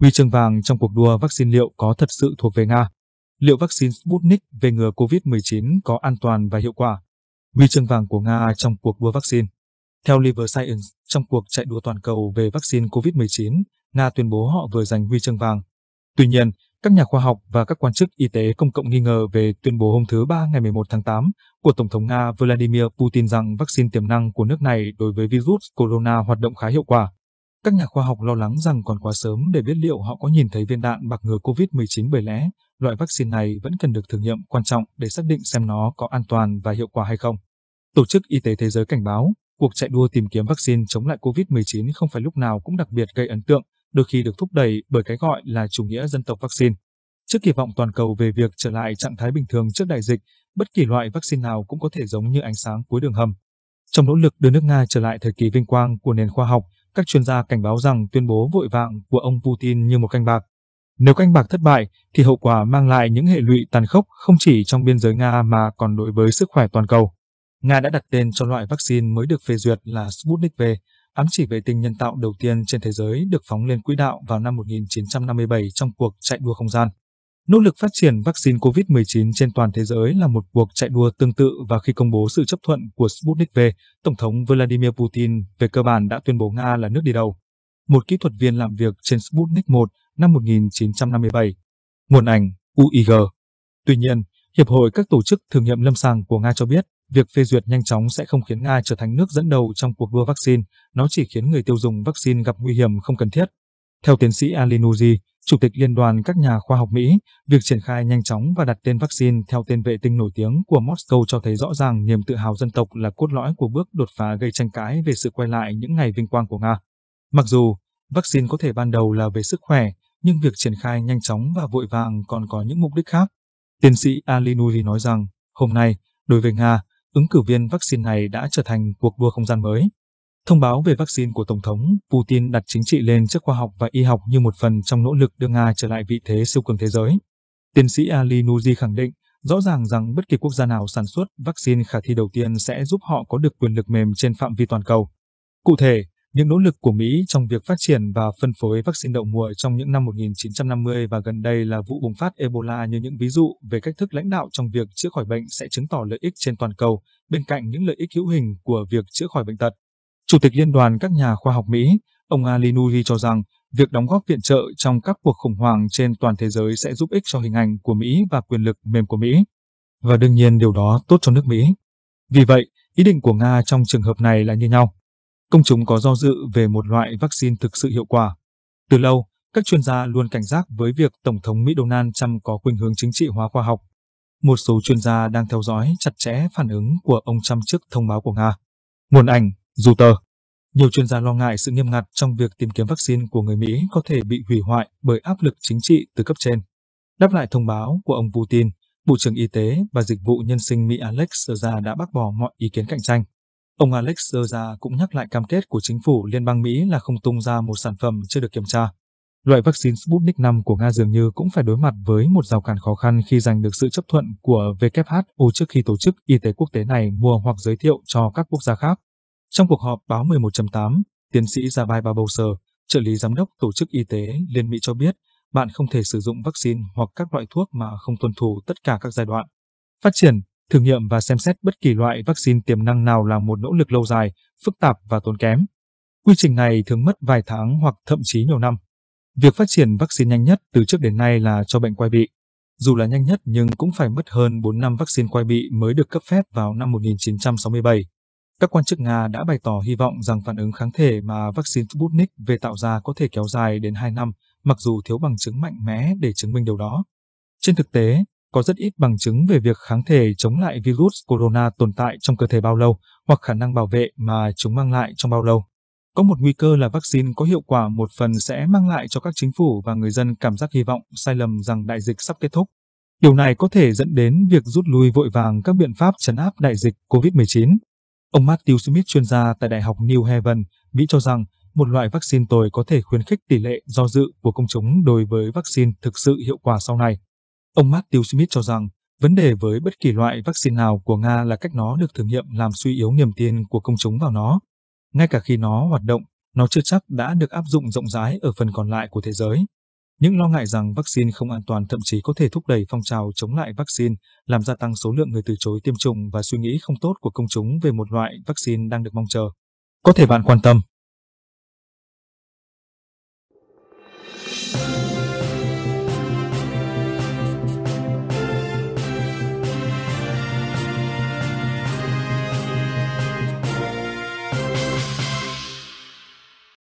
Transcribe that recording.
Huy chương vàng trong cuộc đua vaccine liệu có thật sự thuộc về Nga? Liệu vaccine Sputnik về ngừa COVID-19 có an toàn và hiệu quả? Huy chương vàng của Nga trong cuộc đua vaccine Theo Liver Science, trong cuộc chạy đua toàn cầu về vaccine COVID-19, Nga tuyên bố họ vừa giành huy chương vàng. Tuy nhiên, các nhà khoa học và các quan chức y tế công cộng nghi ngờ về tuyên bố hôm thứ Ba ngày 11 tháng 8 của Tổng thống Nga Vladimir Putin rằng vaccine tiềm năng của nước này đối với virus corona hoạt động khá hiệu quả. Các nhà khoa học lo lắng rằng còn quá sớm để biết liệu họ có nhìn thấy viên đạn bạc ngừa COVID-19 bởi lẽ loại vaccine này vẫn cần được thử nghiệm quan trọng để xác định xem nó có an toàn và hiệu quả hay không. Tổ chức Y tế Thế giới cảnh báo, cuộc chạy đua tìm kiếm vaccine chống lại COVID-19 không phải lúc nào cũng đặc biệt gây ấn tượng, đôi khi được thúc đẩy bởi cái gọi là chủ nghĩa dân tộc vaccine. Trước kỳ vọng toàn cầu về việc trở lại trạng thái bình thường trước đại dịch, bất kỳ loại vaccine nào cũng có thể giống như ánh sáng cuối đường hầm. Trong nỗ lực đưa nước Nga trở lại thời kỳ vinh quang của nền khoa học, các chuyên gia cảnh báo rằng tuyên bố vội vàng của ông Putin như một canh bạc. Nếu canh bạc thất bại thì hậu quả mang lại những hệ lụy tàn khốc không chỉ trong biên giới Nga mà còn đối với sức khỏe toàn cầu. Nga đã đặt tên cho loại vaccine mới được phê duyệt là Sputnik V, ám chỉ vệ tinh nhân tạo đầu tiên trên thế giới được phóng lên quỹ đạo vào năm 1957 trong cuộc chạy đua không gian. Nỗ lực phát triển vaccine COVID-19 trên toàn thế giới là một cuộc chạy đua tương tự và khi công bố sự chấp thuận của Sputnik V, Tổng thống Vladimir Putin về cơ bản đã tuyên bố Nga là nước đi đầu. Một kỹ thuật viên làm việc trên Sputnik 1 năm 1957. Nguồn ảnh UIG. Tuy nhiên, Hiệp hội các tổ chức thử nghiệm lâm sàng của Nga cho biết, việc phê duyệt nhanh chóng sẽ không khiến Nga trở thành nước dẫn đầu trong cuộc đua vaccine, nó chỉ khiến người tiêu dùng vaccine gặp nguy hiểm không cần thiết. Theo tiến sĩ Ali Chủ tịch Liên đoàn các nhà khoa học Mỹ, việc triển khai nhanh chóng và đặt tên vaccine theo tên vệ tinh nổi tiếng của Moscow cho thấy rõ ràng niềm tự hào dân tộc là cốt lõi của bước đột phá gây tranh cãi về sự quay lại những ngày vinh quang của Nga. Mặc dù, vaccine có thể ban đầu là về sức khỏe, nhưng việc triển khai nhanh chóng và vội vàng còn có những mục đích khác. Tiến sĩ Ali nói rằng, hôm nay, đối với Nga, ứng cử viên vaccine này đã trở thành cuộc đua không gian mới. Thông báo về vaccine của Tổng thống Putin đặt chính trị lên trước khoa học và y học như một phần trong nỗ lực đưa Nga trở lại vị thế siêu cường thế giới. Tiến sĩ Ali Nuzi khẳng định, rõ ràng rằng bất kỳ quốc gia nào sản xuất vaccine khả thi đầu tiên sẽ giúp họ có được quyền lực mềm trên phạm vi toàn cầu. Cụ thể, những nỗ lực của Mỹ trong việc phát triển và phân phối vaccine đậu mùa trong những năm 1950 và gần đây là vụ bùng phát Ebola như những ví dụ về cách thức lãnh đạo trong việc chữa khỏi bệnh sẽ chứng tỏ lợi ích trên toàn cầu, bên cạnh những lợi ích hữu hình của việc chữa khỏi bệnh tật. Chủ tịch Liên đoàn các nhà khoa học Mỹ, ông Ali Nuri cho rằng việc đóng góp viện trợ trong các cuộc khủng hoảng trên toàn thế giới sẽ giúp ích cho hình ảnh của Mỹ và quyền lực mềm của Mỹ. Và đương nhiên điều đó tốt cho nước Mỹ. Vì vậy, ý định của Nga trong trường hợp này là như nhau. Công chúng có do dự về một loại vaccine thực sự hiệu quả. Từ lâu, các chuyên gia luôn cảnh giác với việc Tổng thống Mỹ Donald Trump có khuynh hướng chính trị hóa khoa học. Một số chuyên gia đang theo dõi chặt chẽ phản ứng của ông Trump trước thông báo của Nga. Nguồn ảnh Reuters. Nhiều chuyên gia lo ngại sự nghiêm ngặt trong việc tìm kiếm vaccine của người Mỹ có thể bị hủy hoại bởi áp lực chính trị từ cấp trên. Đáp lại thông báo của ông Putin, Bộ trưởng Y tế và Dịch vụ Nhân sinh Mỹ Alex Serra đã bác bỏ mọi ý kiến cạnh tranh. Ông Alex Serra cũng nhắc lại cam kết của chính phủ Liên bang Mỹ là không tung ra một sản phẩm chưa được kiểm tra. Loại vaccine Sputnik V của Nga dường như cũng phải đối mặt với một rào cản khó khăn khi giành được sự chấp thuận của WHO trước khi tổ chức y tế quốc tế này mua hoặc giới thiệu cho các quốc gia khác. Trong cuộc họp báo 11.8, tiến sĩ Jabai Barbosa, trợ lý giám đốc Tổ chức Y tế Liên Mỹ cho biết bạn không thể sử dụng vaccine hoặc các loại thuốc mà không tuân thủ tất cả các giai đoạn. Phát triển, thử nghiệm và xem xét bất kỳ loại vaccine tiềm năng nào là một nỗ lực lâu dài, phức tạp và tốn kém. Quy trình này thường mất vài tháng hoặc thậm chí nhiều năm. Việc phát triển vaccine nhanh nhất từ trước đến nay là cho bệnh quai bị. Dù là nhanh nhất nhưng cũng phải mất hơn 4 năm vaccine quai bị mới được cấp phép vào năm 1967. Các quan chức Nga đã bày tỏ hy vọng rằng phản ứng kháng thể mà vaccine Sputnik V tạo ra có thể kéo dài đến 2 năm, mặc dù thiếu bằng chứng mạnh mẽ để chứng minh điều đó. Trên thực tế, có rất ít bằng chứng về việc kháng thể chống lại virus corona tồn tại trong cơ thể bao lâu hoặc khả năng bảo vệ mà chúng mang lại trong bao lâu. Có một nguy cơ là vaccine có hiệu quả một phần sẽ mang lại cho các chính phủ và người dân cảm giác hy vọng sai lầm rằng đại dịch sắp kết thúc. Điều này có thể dẫn đến việc rút lui vội vàng các biện pháp chấn áp đại dịch COVID-19. Ông Matthew Smith, chuyên gia tại Đại học New Haven, Mỹ cho rằng một loại vaccine tồi có thể khuyến khích tỷ lệ do dự của công chúng đối với vaccine thực sự hiệu quả sau này. Ông Matthew Smith cho rằng vấn đề với bất kỳ loại vaccine nào của Nga là cách nó được thử nghiệm làm suy yếu niềm tin của công chúng vào nó. Ngay cả khi nó hoạt động, nó chưa chắc đã được áp dụng rộng rãi ở phần còn lại của thế giới. Những lo ngại rằng vaccine không an toàn thậm chí có thể thúc đẩy phong trào chống lại vaccine, làm gia tăng số lượng người từ chối tiêm chủng và suy nghĩ không tốt của công chúng về một loại vaccine đang được mong chờ. Có thể bạn quan tâm,